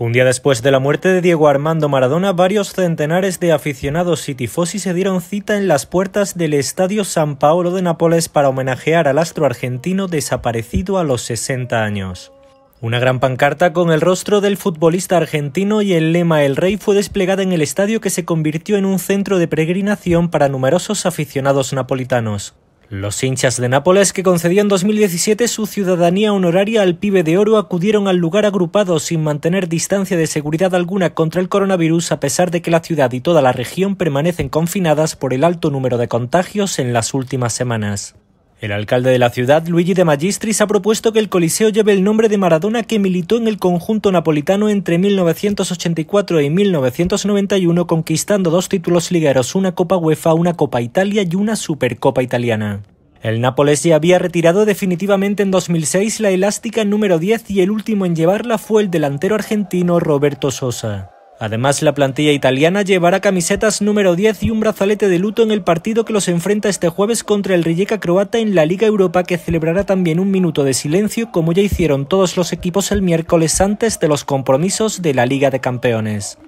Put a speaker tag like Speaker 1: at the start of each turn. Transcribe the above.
Speaker 1: Un día después de la muerte de Diego Armando Maradona, varios centenares de aficionados y tifosi se dieron cita en las puertas del Estadio San Paolo de Nápoles para homenajear al astro argentino desaparecido a los 60 años. Una gran pancarta con el rostro del futbolista argentino y el lema El Rey fue desplegada en el estadio que se convirtió en un centro de peregrinación para numerosos aficionados napolitanos. Los hinchas de Nápoles, que concedió en 2017 su ciudadanía honoraria al pibe de oro, acudieron al lugar agrupados sin mantener distancia de seguridad alguna contra el coronavirus, a pesar de que la ciudad y toda la región permanecen confinadas por el alto número de contagios en las últimas semanas. El alcalde de la ciudad, Luigi de Magistris, ha propuesto que el Coliseo lleve el nombre de Maradona que militó en el conjunto napolitano entre 1984 y 1991, conquistando dos títulos ligueros, una Copa UEFA, una Copa Italia y una Supercopa Italiana. El Nápoles ya había retirado definitivamente en 2006 la elástica número 10 y el último en llevarla fue el delantero argentino Roberto Sosa. Además, la plantilla italiana llevará camisetas número 10 y un brazalete de luto en el partido que los enfrenta este jueves contra el Rijeka croata en la Liga Europa, que celebrará también un minuto de silencio, como ya hicieron todos los equipos el miércoles antes de los compromisos de la Liga de Campeones.